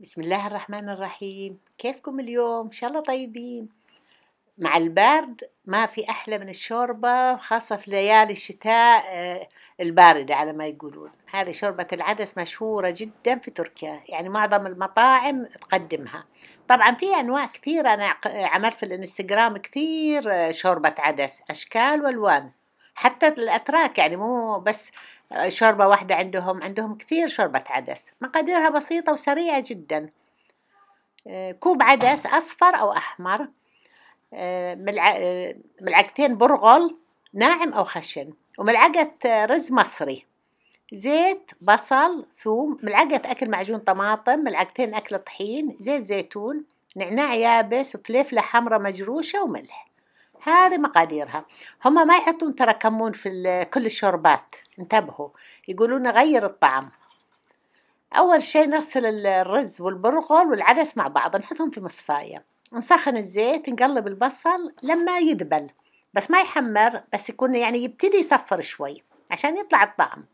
بسم الله الرحمن الرحيم كيفكم اليوم ان شاء الله طيبين مع البرد ما في احلى من الشوربه خاصه في ليالي الشتاء آه، البارده على ما يقولون هذه شوربه العدس مشهوره جدا في تركيا يعني معظم المطاعم تقدمها طبعا في انواع كثيره انا عملت في الانستغرام كثير آه، شوربه عدس اشكال والوان حتى الاتراك يعني مو بس شوربه واحده عندهم عندهم كثير شوربه عدس مقاديرها بسيطه وسريعه جدا آه، كوب عدس اصفر او احمر آه، آه، ملعقتين برغل ناعم او خشن وملعقه رز مصري زيت بصل ثوم ملعقه اكل معجون طماطم ملعقتين اكل طحين زيت زيتون نعناع يابس وفليفله حمراء مجروشه وملح هذه مقاديرها هم ما يحطون ترى كمون في كل الشوربات انتبهوا يقولون غير الطعم أول شيء نغسل الرز والبرغل والعدس مع بعض نحطهم في مصفاية نسخن الزيت نقلب البصل لما يذبل بس ما يحمر بس يكون يعني يبتدي يصفر شوي عشان يطلع الطعم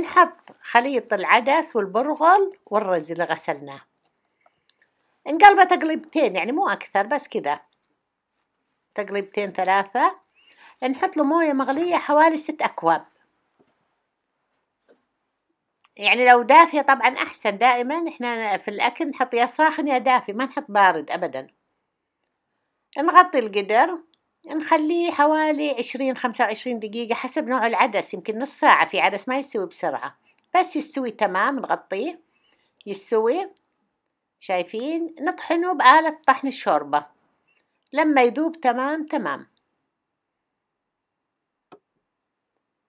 نحط خليط العدس والبرغل والرز اللي غسلناه نقلبه تقليبتين يعني مو أكثر بس كذا تقريبتين ثلاثة نحط له موية مغلية حوالي ست أكواب يعني لو دافية طبعا أحسن دائما إحنا في الأكل نحط يا ساخن يا دافي ما نحط بارد أبدا نغطي القدر نخليه حوالي عشرين خمسة وعشرين دقيقة حسب نوع العدس يمكن نص ساعة في عدس ما يستوي بسرعة بس يستوي تمام نغطيه يستوي شايفين نطحنه بآلة طحن الشوربة لما يذوب تمام تمام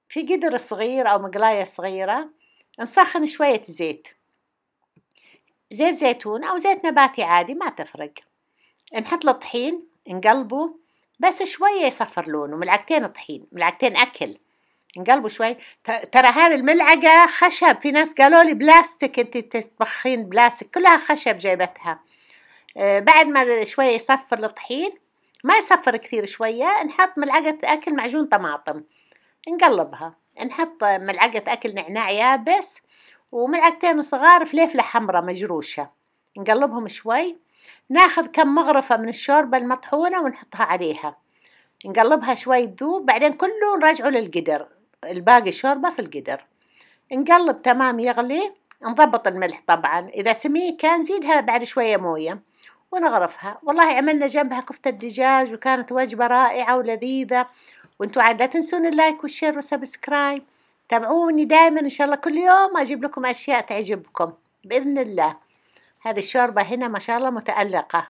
في قدر صغير أو مقلاية صغيرة نسخن شوية زيت زيت زيتون أو زيت نباتي عادي ما تفرق نحط له طحين نقلبه بس شوية يصفر لونه ملعقتين طحين ملعقتين أكل نقلبه شوي ترى هذه الملعقة خشب في ناس قالوا لي بلاستيك انت تطبخين بلاستيك كلها خشب جايبتها آه، بعد ما شوية يصفر الطحين ما يصفر كثير شوية نحط ملعقة أكل معجون طماطم نقلبها نحط ملعقة أكل نعناع يابس وملعقتين صغار فليفلة حمراء مجروشة نقلبهم شوي ناخذ كم مغرفة من الشوربة المطحونة ونحطها عليها نقلبها شوي تذوب بعدين كله نرجعه للقدر الباقي شوربة في القدر نقلب تمام يغلي نضبط الملح طبعا إذا سميه كان زيدها بعد شوية موية ونغرفها والله عملنا جنبها كفتة دجاج وكانت وجبة رائعة ولذيذة وانتوا عاد لا تنسون اللايك والشير والسبسكرايب تابعوني دائما ان شاء الله كل يوم اجيب لكم اشياء تعجبكم باذن الله هذه الشوربة هنا ما شاء الله متألقة